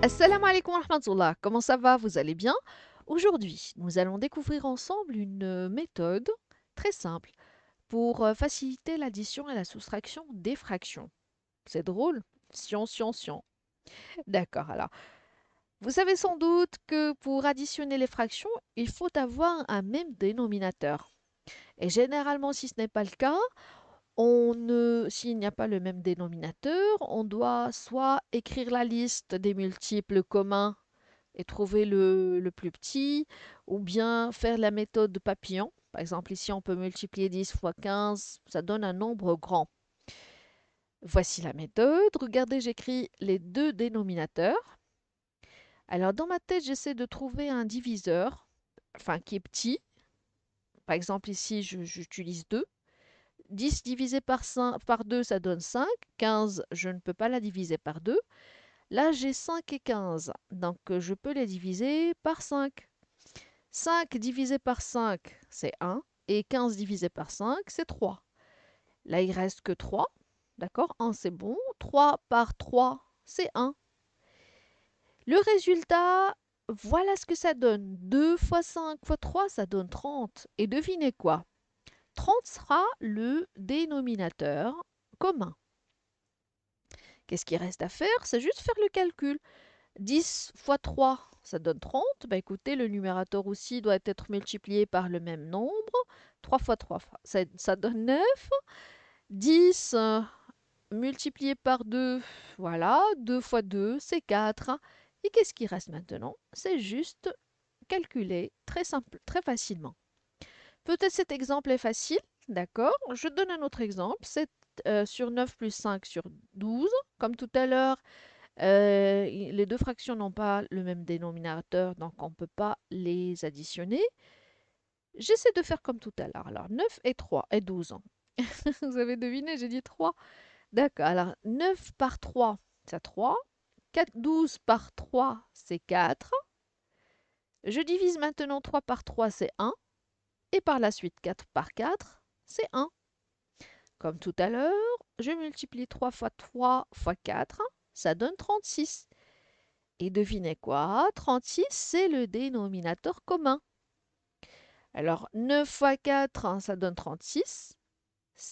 Assalamu alaikum rahmatullah, comment ça va Vous allez bien Aujourd'hui, nous allons découvrir ensemble une euh, méthode très simple pour euh, faciliter l'addition et la soustraction des fractions. C'est drôle Sion, sion, sion. D'accord, alors. Vous savez sans doute que pour additionner les fractions, il faut avoir un même dénominateur. Et généralement, si ce n'est pas le cas, on ne, s'il n'y a pas le même dénominateur, on doit soit écrire la liste des multiples communs et trouver le, mmh. le, plus petit, ou bien faire la méthode papillon. Par exemple, ici, on peut multiplier 10 fois 15, ça donne un nombre grand. Voici la méthode. Regardez, j'écris les deux dénominateurs. Alors, dans ma tête, j'essaie de trouver un diviseur, enfin, qui est petit. Par exemple, ici, j'utilise 2. 10 divisé par, 2, ça donne 5. 15, je ne peux pas la diviser par 2. Là, j'ai 5 et 15, donc euh, je peux les diviser par 5. 5 divisé par 5, c'est 1. Et 15 divisé par 5, c'est 3. Là, il reste que 3. D'accord 1, c'est bon. 3 par 3, c'est 1. Le résultat, voilà ce que ça donne. 2 fois 5 fois 3, ça donne 30. Et devinez quoi 30 sera le dénominateur commun. Qu'est-ce qui reste à faire C'est juste faire le calcul. 10 fois 3, ça donne 30. Bah, écoutez, le numérateur aussi doit être multiplié par le même nombre. 3 fois 3, ça, donne 9. 10 euh, multiplié par 2, voilà. 2 fois 2, c'est 4. Et qu'est-ce qui reste maintenant C'est juste calculer très, simple, très facilement. Peut-être cet exemple est facile, d'accord Je donne un autre exemple, 7 euh, sur 9 plus 5 sur 12. Comme tout à l'heure, euh, les deux fractions n'ont pas le même dénominateur, donc on ne peut pas les additionner. J'essaie de faire comme tout à l'heure. Alors, 9 et 3 et 12. Vous avez deviné, j'ai dit 3. D'accord, alors 9 par 3, c'est 3. 12 par 3, c'est 4. Je divise maintenant 3 par 3, c'est 1 et par la suite 4 par 4, c'est 1. Comme tout à l'heure, je multiplie 3 fois 3 fois 4, ça donne 36. Et devinez quoi 36, c'est le dénominateur commun. Alors 9 fois 4, ça donne 36.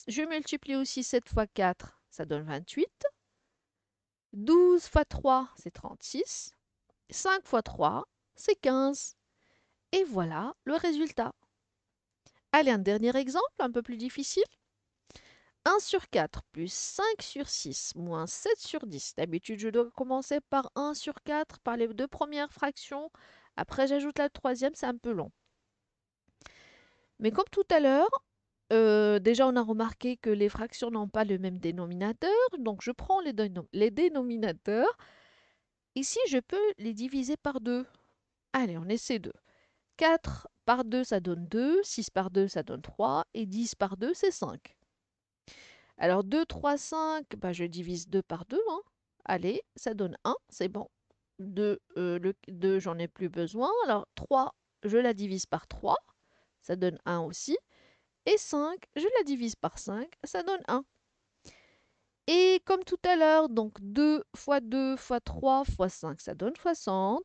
Je multiplie aussi 7 fois 4, ça donne 28. 12 fois 3, c'est 36. 5 fois 3, c'est 15. Et voilà le résultat. Allez, un dernier exemple, un peu plus difficile. 1 sur 4 plus 5 sur 6 moins 7 sur 10. D'habitude, je dois commencer par 1 sur 4, par les deux premières fractions. Après, j'ajoute la troisième, c'est un peu long. Mais comme tout à l'heure, euh, déjà, on a remarqué que les fractions n'ont pas le même dénominateur. Donc, je prends les, les dénominateurs. Ici, je peux les diviser par 2. Allez, on essaie 2. 4 par 2, ça donne 2, 6 par 2, ça donne 3, et 10 par 2, c'est 5. Alors 2, 3, 5, je divise 2 par 2. Hein. Allez, ça donne 1, c'est bon. 2, 2 euh, j'en ai plus besoin. Alors 3, je la divise par 3, ça donne 1 aussi. Et 5, je la divise par 5, ça donne 1. Et comme tout à l'heure, donc 2 fois 2 fois 3 fois 5, ça donne 60.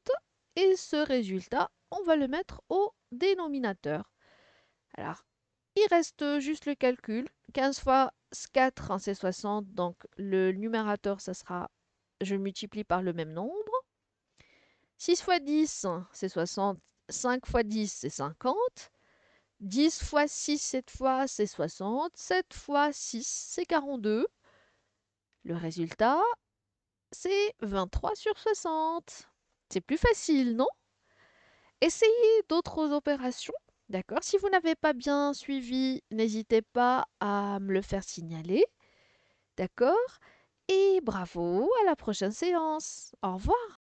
Et ce résultat, on va le mettre au dénominateur. Alors, il reste juste le calcul. 15 fois 4, hein, c'est 60. Donc, le numérateur, ça sera, je multiplie par le même nombre. 6 fois 10, c'est 60. 5 fois 10, c'est 50. 10 fois 6, 7 fois, c'est 60. 7 fois 6, c'est 42. Le résultat, c'est 23 sur 60. C'est plus facile, non Essayez d'autres opérations, d'accord Si vous n'avez pas bien suivi, n'hésitez pas à me le faire signaler, d'accord Et bravo, à la prochaine séance. Au revoir.